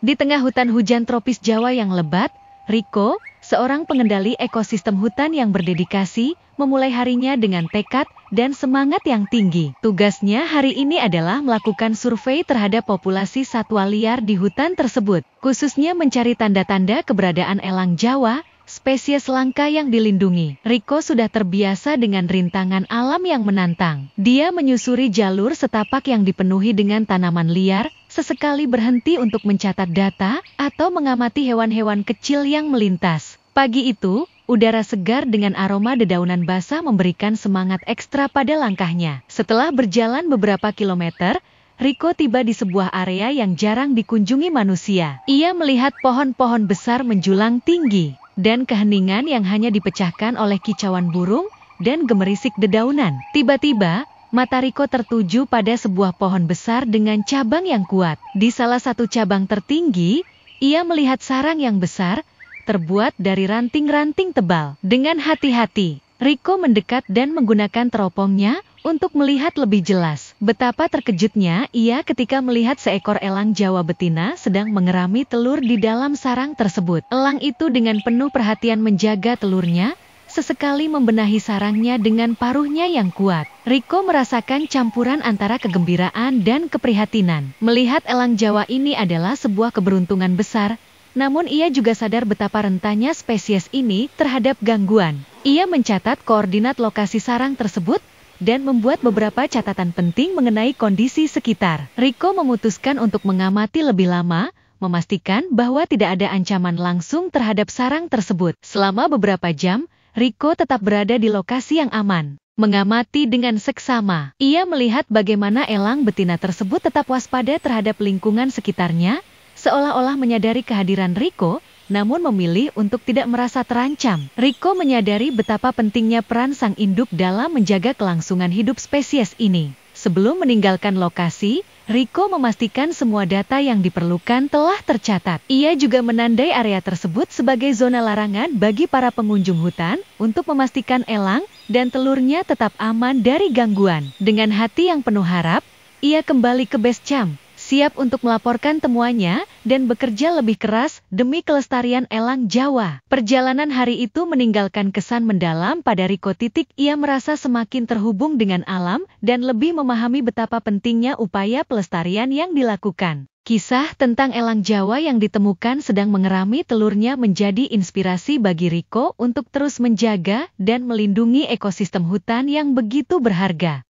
Di tengah hutan hujan tropis Jawa yang lebat, Riko, seorang pengendali ekosistem hutan yang berdedikasi, memulai harinya dengan tekad dan semangat yang tinggi. Tugasnya hari ini adalah melakukan survei terhadap populasi satwa liar di hutan tersebut, khususnya mencari tanda-tanda keberadaan elang Jawa, spesies langka yang dilindungi. Riko sudah terbiasa dengan rintangan alam yang menantang. Dia menyusuri jalur setapak yang dipenuhi dengan tanaman liar, sesekali berhenti untuk mencatat data atau mengamati hewan-hewan kecil yang melintas. Pagi itu, udara segar dengan aroma dedaunan basah memberikan semangat ekstra pada langkahnya. Setelah berjalan beberapa kilometer, Riko tiba di sebuah area yang jarang dikunjungi manusia. Ia melihat pohon-pohon besar menjulang tinggi, dan keheningan yang hanya dipecahkan oleh kicauan burung dan gemerisik dedaunan. Tiba-tiba, Mata Riko tertuju pada sebuah pohon besar dengan cabang yang kuat. Di salah satu cabang tertinggi, ia melihat sarang yang besar, terbuat dari ranting-ranting tebal. Dengan hati-hati, Riko mendekat dan menggunakan teropongnya untuk melihat lebih jelas. Betapa terkejutnya ia ketika melihat seekor elang Jawa betina sedang mengerami telur di dalam sarang tersebut. Elang itu dengan penuh perhatian menjaga telurnya, sesekali membenahi sarangnya dengan paruhnya yang kuat. Riko merasakan campuran antara kegembiraan dan keprihatinan. Melihat elang Jawa ini adalah sebuah keberuntungan besar, namun ia juga sadar betapa rentannya spesies ini terhadap gangguan. Ia mencatat koordinat lokasi sarang tersebut dan membuat beberapa catatan penting mengenai kondisi sekitar. Riko memutuskan untuk mengamati lebih lama, memastikan bahwa tidak ada ancaman langsung terhadap sarang tersebut. Selama beberapa jam, Riko tetap berada di lokasi yang aman, mengamati dengan seksama. Ia melihat bagaimana elang betina tersebut tetap waspada terhadap lingkungan sekitarnya, seolah-olah menyadari kehadiran Riko, namun memilih untuk tidak merasa terancam. Riko menyadari betapa pentingnya peran sang induk dalam menjaga kelangsungan hidup spesies ini. Sebelum meninggalkan lokasi, Riko memastikan semua data yang diperlukan telah tercatat. Ia juga menandai area tersebut sebagai zona larangan bagi para pengunjung hutan untuk memastikan elang dan telurnya tetap aman dari gangguan. Dengan hati yang penuh harap, ia kembali ke base camp siap untuk melaporkan temuannya dan bekerja lebih keras demi kelestarian elang Jawa. Perjalanan hari itu meninggalkan kesan mendalam pada Riko titik ia merasa semakin terhubung dengan alam dan lebih memahami betapa pentingnya upaya pelestarian yang dilakukan. Kisah tentang elang Jawa yang ditemukan sedang mengerami telurnya menjadi inspirasi bagi Riko untuk terus menjaga dan melindungi ekosistem hutan yang begitu berharga.